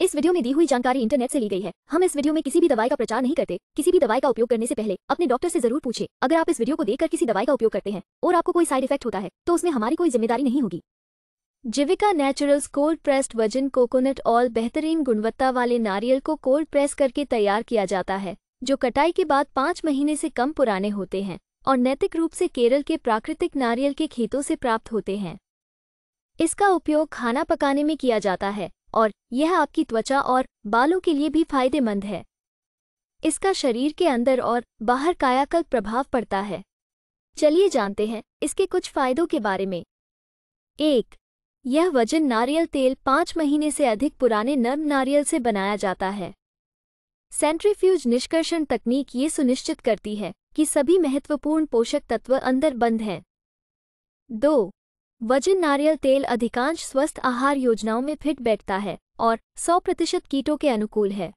इस वीडियो में दी हुई जानकारी इंटरनेट से ली गई है हम इस वीडियो में किसी भी दवाई का प्रचार नहीं करते किसी भी दवाई का उपयोग करने से पहले अपने डॉक्टर से जरूर पूछे अगर आप इस वीडियो को देखकर किसी दवाई का उपयोग करते हैं और आपको कोई साइड इफेक्ट होता है तो उसमें हमारी कोई जिम्मेदारी नहीं होगी जीविका नेचुरल्स कोल्ड प्रेस्ड वजन कोकोनट ऑयल बेहतरीन गुणवत्ता वाले नारियल को कोल्ड प्रेस करके तैयार किया जाता है जो कटाई के बाद पाँच महीने से कम पुराने होते हैं और नैतिक रूप से केरल के प्राकृतिक नारियल के खेतों से प्राप्त होते हैं इसका उपयोग खाना पकाने में किया जाता है और यह आपकी त्वचा और बालों के लिए भी फायदेमंद है इसका शरीर के अंदर और बाहर कायाकल्प प्रभाव पड़ता है चलिए जानते हैं इसके कुछ फायदों के बारे में एक यह वजन नारियल तेल पांच महीने से अधिक पुराने नर्म नारियल से बनाया जाता है सेंट्रीफ्यूज निष्कर्षण तकनीक ये सुनिश्चित करती है कि सभी महत्वपूर्ण पोषक तत्व अंदर बंद हैं दो वजन नारियल तेल अधिकांश स्वस्थ आहार योजनाओं में फिट बैठता है और 100 प्रतिशत कीटों के अनुकूल है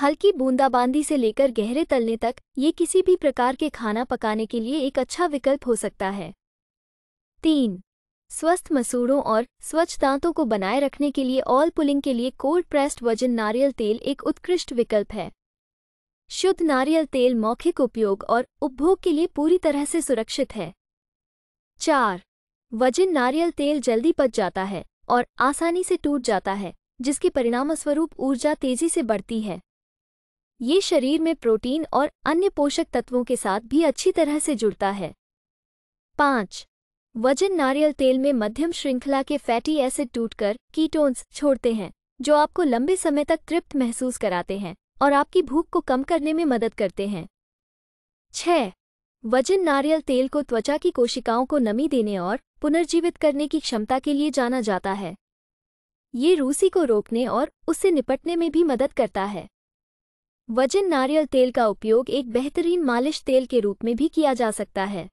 हल्की बूंदाबांदी से लेकर गहरे तलने तक ये किसी भी प्रकार के खाना पकाने के लिए एक अच्छा विकल्प हो सकता है तीन स्वस्थ मसूड़ों और स्वच्छ दांतों को बनाए रखने के लिए ऑल पुलिंग के लिए कोल्ड प्रेस्ड वजन नारियल तेल एक उत्कृष्ट विकल्प है शुद्ध नारियल तेल मौखिक उपयोग और उपभोग के लिए पूरी तरह से सुरक्षित है चार वजन नारियल तेल जल्दी पच जाता है और आसानी से टूट जाता है जिसके परिणामस्वरूप ऊर्जा तेजी से बढ़ती है ये शरीर में प्रोटीन और अन्य पोषक तत्वों के साथ भी अच्छी तरह से जुड़ता है पाँच वजन नारियल तेल में मध्यम श्रृंखला के फैटी एसिड टूटकर कीटोन्स छोड़ते हैं जो आपको लंबे समय तक तृप्त महसूस कराते हैं और आपकी भूख को कम करने में मदद करते हैं छः वजन नारियल तेल को त्वचा की कोशिकाओं को नमी देने और पुनर्जीवित करने की क्षमता के लिए जाना जाता है ये रूसी को रोकने और उससे निपटने में भी मदद करता है वजन नारियल तेल का उपयोग एक बेहतरीन मालिश तेल के रूप में भी किया जा सकता है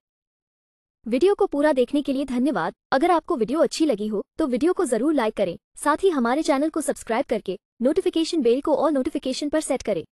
वीडियो को पूरा देखने के लिए धन्यवाद अगर आपको वीडियो अच्छी लगी हो तो वीडियो को जरूर लाइक करें साथ ही हमारे चैनल को सब्सक्राइब करके नोटिफिकेशन बेल को और नोटिफिकेशन पर सेट करें